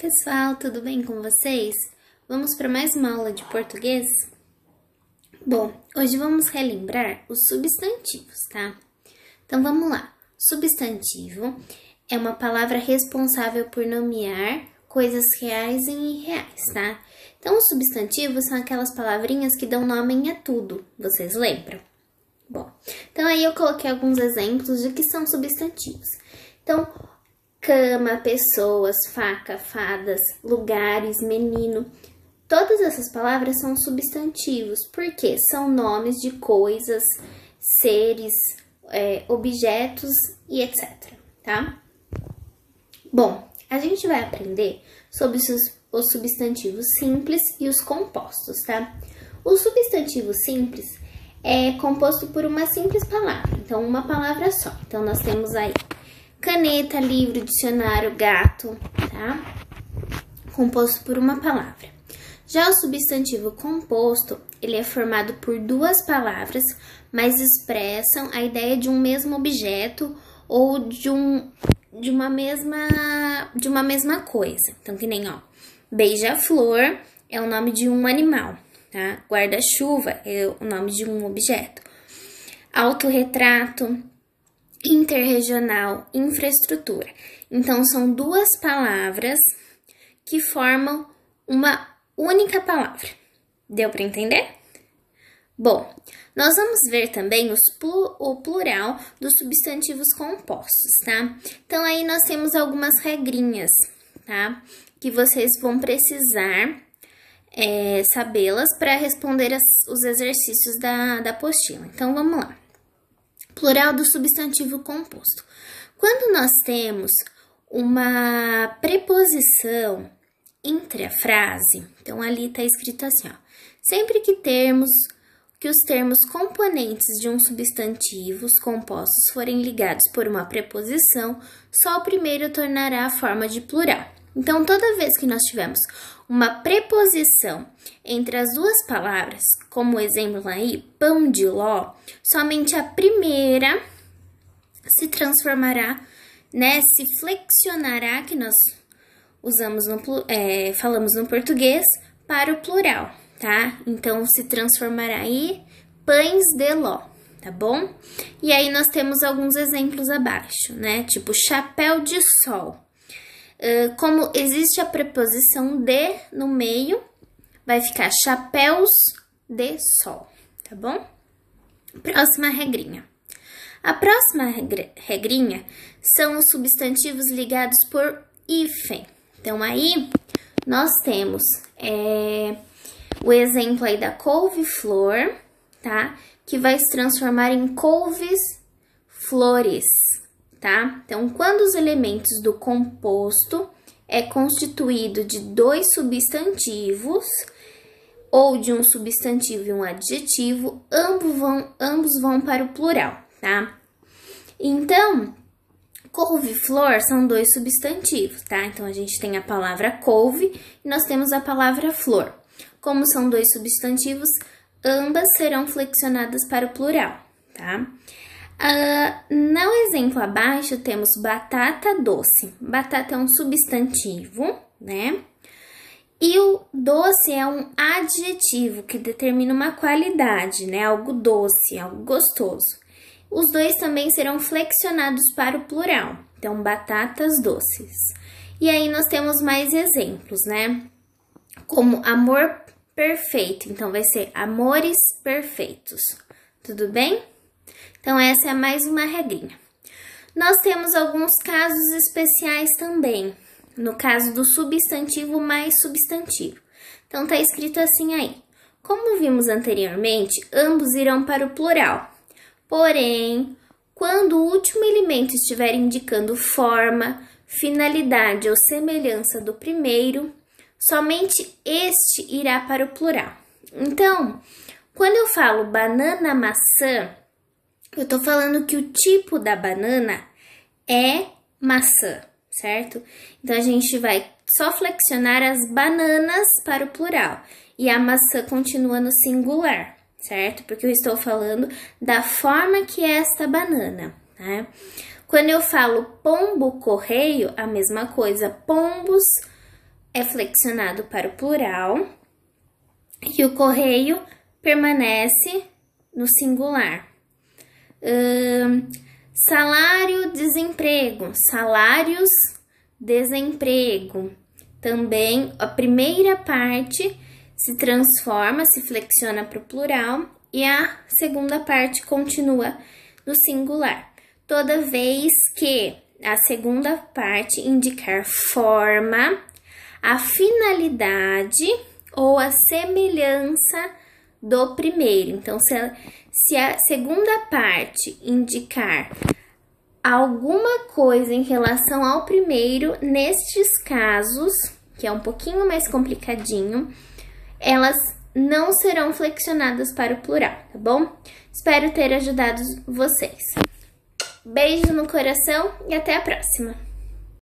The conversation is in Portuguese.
pessoal, tudo bem com vocês? Vamos para mais uma aula de português? Bom, hoje vamos relembrar os substantivos, tá? Então vamos lá. Substantivo é uma palavra responsável por nomear coisas reais e irreais, tá? Então os substantivos são aquelas palavrinhas que dão nome a tudo, vocês lembram? Bom, então aí eu coloquei alguns exemplos de que são substantivos. Então, Cama, pessoas, faca, fadas, lugares, menino. Todas essas palavras são substantivos, porque são nomes de coisas, seres, é, objetos e etc. Tá? Bom, a gente vai aprender sobre os substantivos simples e os compostos, tá? O substantivo simples é composto por uma simples palavra, então uma palavra só. Então nós temos aí caneta, livro, dicionário, gato, tá? Composto por uma palavra. Já o substantivo composto, ele é formado por duas palavras, mas expressam a ideia de um mesmo objeto ou de um de uma mesma de uma mesma coisa. Então que nem ó, beija-flor é o nome de um animal, tá? Guarda-chuva é o nome de um objeto. Autorretrato interregional, infraestrutura. Então, são duas palavras que formam uma única palavra. Deu para entender? Bom, nós vamos ver também os, o plural dos substantivos compostos, tá? Então, aí nós temos algumas regrinhas, tá? Que vocês vão precisar é, sabê-las para responder as, os exercícios da, da apostila. Então, vamos lá plural do substantivo composto. Quando nós temos uma preposição entre a frase, então ali está escrito assim, ó, sempre que termos que os termos componentes de um substantivo compostos forem ligados por uma preposição, só o primeiro tornará a forma de plural. Então, toda vez que nós tivermos uma preposição entre as duas palavras, como o exemplo aí, pão de ló, somente a primeira se transformará, né, se flexionará, que nós usamos no, é, falamos no português, para o plural, tá? Então, se transformará aí pães de ló, tá bom? E aí, nós temos alguns exemplos abaixo, né? Tipo, chapéu de sol como existe a preposição de no meio, vai ficar chapéus de sol, tá bom? Próxima regrinha. A próxima regrinha são os substantivos ligados por hífen. Então, aí nós temos é, o exemplo aí da couve-flor, tá? Que vai se transformar em couves-flores tá? Então, quando os elementos do composto é constituído de dois substantivos ou de um substantivo e um adjetivo, ambos vão, ambos vão para o plural, tá? Então, couve e flor são dois substantivos, tá? Então, a gente tem a palavra couve e nós temos a palavra flor. Como são dois substantivos, ambas serão flexionadas para o plural, tá? Uh, no exemplo abaixo, temos batata doce. Batata é um substantivo, né? E o doce é um adjetivo que determina uma qualidade, né? Algo doce, algo gostoso. Os dois também serão flexionados para o plural. Então, batatas doces. E aí nós temos mais exemplos, né? Como amor perfeito. Então, vai ser amores perfeitos. Tudo bem? Então, essa é mais uma regrinha. Nós temos alguns casos especiais também, no caso do substantivo mais substantivo. Então, tá escrito assim aí. Como vimos anteriormente, ambos irão para o plural. Porém, quando o último elemento estiver indicando forma, finalidade ou semelhança do primeiro, somente este irá para o plural. Então, quando eu falo banana maçã, eu tô falando que o tipo da banana é maçã, certo? Então a gente vai só flexionar as bananas para o plural e a maçã continua no singular, certo? Porque eu estou falando da forma que é esta banana, né? Quando eu falo pombo correio, a mesma coisa, pombos é flexionado para o plural e o correio permanece no singular, salário, desemprego, salários, desemprego. Também a primeira parte se transforma, se flexiona para o plural e a segunda parte continua no singular. Toda vez que a segunda parte indicar forma, a finalidade ou a semelhança do primeiro. Então, se a, se a segunda parte indicar alguma coisa em relação ao primeiro, nestes casos, que é um pouquinho mais complicadinho, elas não serão flexionadas para o plural, tá bom? Espero ter ajudado vocês. Beijo no coração e até a próxima!